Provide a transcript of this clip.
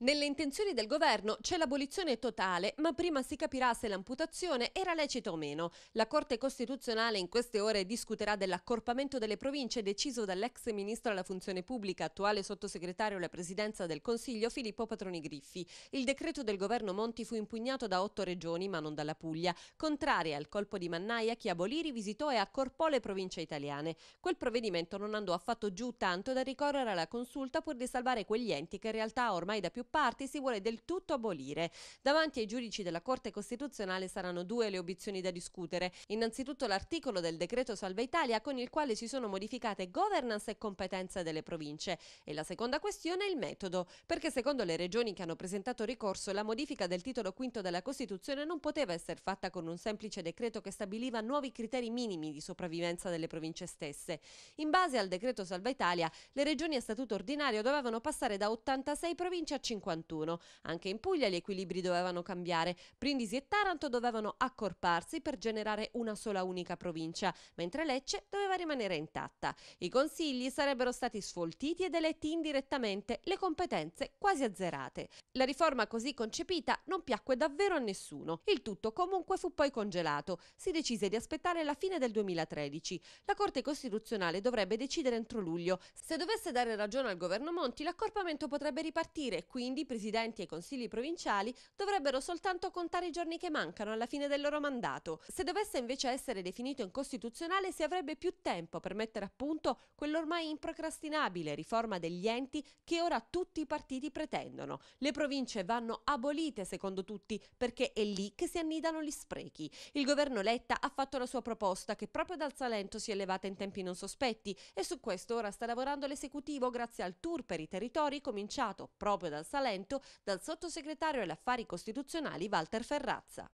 Nelle intenzioni del governo c'è l'abolizione totale, ma prima si capirà se l'amputazione era lecita o meno. La Corte Costituzionale in queste ore discuterà dell'accorpamento delle province deciso dall'ex ministro alla funzione pubblica, attuale sottosegretario alla presidenza del Consiglio Filippo Patroni Griffi. Il decreto del governo Monti fu impugnato da otto regioni, ma non dalla Puglia, contraria al colpo di mannaia che abolì, rivisitò e accorpò le province italiane. Quel provvedimento non andò affatto giù tanto da ricorrere alla consulta pur di salvare quegli enti che in realtà ormai da più parti si vuole del tutto abolire. Davanti ai giudici della Corte Costituzionale saranno due le obiezioni da discutere. Innanzitutto l'articolo del decreto Salva Italia con il quale si sono modificate governance e competenze delle province e la seconda questione è il metodo, perché secondo le regioni che hanno presentato ricorso la modifica del titolo quinto della Costituzione non poteva essere fatta con un semplice decreto che stabiliva nuovi criteri minimi di sopravvivenza delle province stesse. In base al decreto Salva Italia, le regioni a statuto ordinario dovevano passare da 86 province a 50 51. Anche in Puglia gli equilibri dovevano cambiare. Brindisi e Taranto dovevano accorparsi per generare una sola unica provincia, mentre Lecce doveva rimanere intatta. I consigli sarebbero stati sfoltiti ed eletti indirettamente, le competenze quasi azzerate. La riforma così concepita non piacque davvero a nessuno. Il tutto comunque fu poi congelato. Si decise di aspettare la fine del 2013. La Corte Costituzionale dovrebbe decidere entro luglio. Se dovesse dare ragione al governo Monti, l'accorpamento potrebbe ripartire, quindi quindi presidenti e consigli provinciali dovrebbero soltanto contare i giorni che mancano alla fine del loro mandato. Se dovesse invece essere definito incostituzionale si avrebbe più tempo per mettere a punto quell'ormai improcrastinabile riforma degli enti che ora tutti i partiti pretendono. Le province vanno abolite secondo tutti perché è lì che si annidano gli sprechi. Il governo Letta ha fatto la sua proposta che proprio dal Salento si è elevata in tempi non sospetti e su questo ora sta lavorando l'esecutivo grazie al tour per i territori cominciato proprio dal Salento Salento dal sottosegretario agli affari costituzionali Walter Ferrazza.